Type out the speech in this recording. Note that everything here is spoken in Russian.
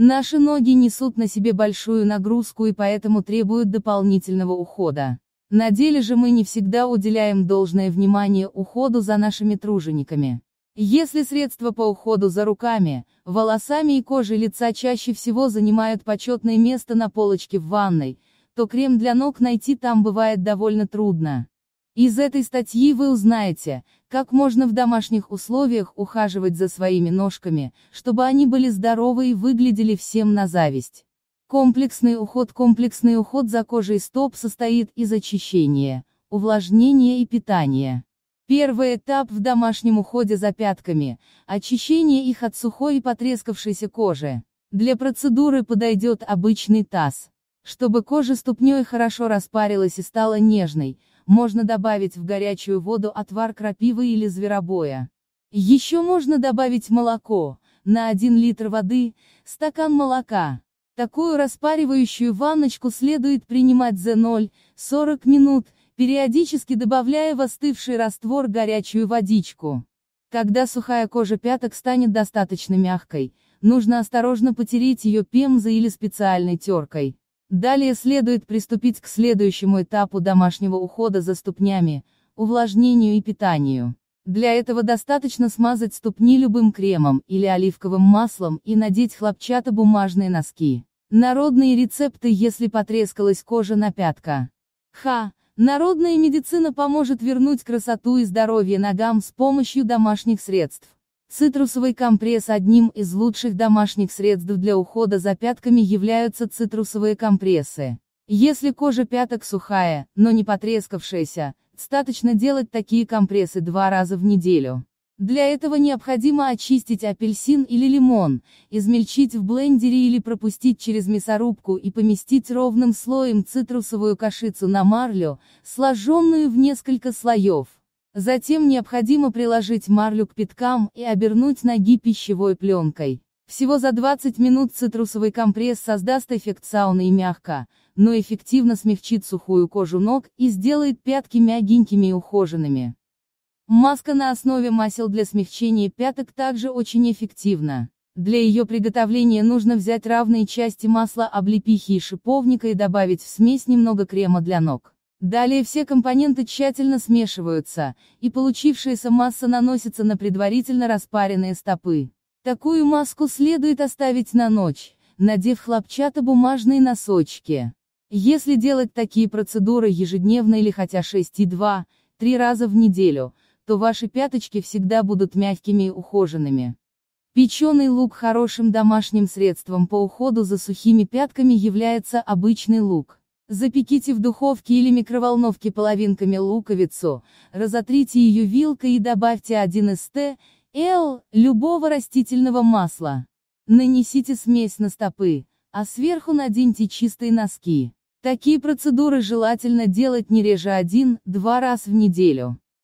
Наши ноги несут на себе большую нагрузку и поэтому требуют дополнительного ухода. На деле же мы не всегда уделяем должное внимание уходу за нашими тружениками. Если средства по уходу за руками, волосами и кожей лица чаще всего занимают почетное место на полочке в ванной, то крем для ног найти там бывает довольно трудно. Из этой статьи вы узнаете, как можно в домашних условиях ухаживать за своими ножками, чтобы они были здоровы и выглядели всем на зависть. Комплексный уход Комплексный уход за кожей стоп состоит из очищения, увлажнения и питания. Первый этап в домашнем уходе за пятками – очищение их от сухой и потрескавшейся кожи. Для процедуры подойдет обычный таз. Чтобы кожа ступней хорошо распарилась и стала нежной, можно добавить в горячую воду отвар крапивы или зверобоя. Еще можно добавить молоко, на 1 литр воды, стакан молока. Такую распаривающую ванночку следует принимать за 0,40 минут, периодически добавляя в остывший раствор горячую водичку. Когда сухая кожа пяток станет достаточно мягкой, нужно осторожно потереть ее пемзой или специальной теркой. Далее следует приступить к следующему этапу домашнего ухода за ступнями, увлажнению и питанию. Для этого достаточно смазать ступни любым кремом или оливковым маслом и надеть хлопчатобумажные носки. Народные рецепты, если потрескалась кожа на пятка. Ха! Народная медицина поможет вернуть красоту и здоровье ногам с помощью домашних средств. Цитрусовый компресс Одним из лучших домашних средств для ухода за пятками являются цитрусовые компрессы. Если кожа пяток сухая, но не потрескавшаяся, достаточно делать такие компрессы два раза в неделю. Для этого необходимо очистить апельсин или лимон, измельчить в блендере или пропустить через мясорубку и поместить ровным слоем цитрусовую кашицу на марлю, сложенную в несколько слоев. Затем необходимо приложить марлю к пяткам и обернуть ноги пищевой пленкой. Всего за 20 минут цитрусовый компресс создаст эффект сауны и мягко, но эффективно смягчит сухую кожу ног и сделает пятки мягенькими и ухоженными. Маска на основе масел для смягчения пяток также очень эффективна. Для ее приготовления нужно взять равные части масла облепихи и шиповника и добавить в смесь немного крема для ног. Далее все компоненты тщательно смешиваются, и получившаяся масса наносится на предварительно распаренные стопы. Такую маску следует оставить на ночь, надев хлопчатобумажные носочки. Если делать такие процедуры ежедневно или хотя 6-2, 3 раза в неделю, то ваши пяточки всегда будут мягкими и ухоженными. Печеный лук хорошим домашним средством по уходу за сухими пятками является обычный лук. Запеките в духовке или микроволновке половинками луковицу, разотрите ее вилкой и добавьте 1 ст. Л. любого растительного масла. Нанесите смесь на стопы, а сверху наденьте чистые носки. Такие процедуры желательно делать не реже один-два раз в неделю.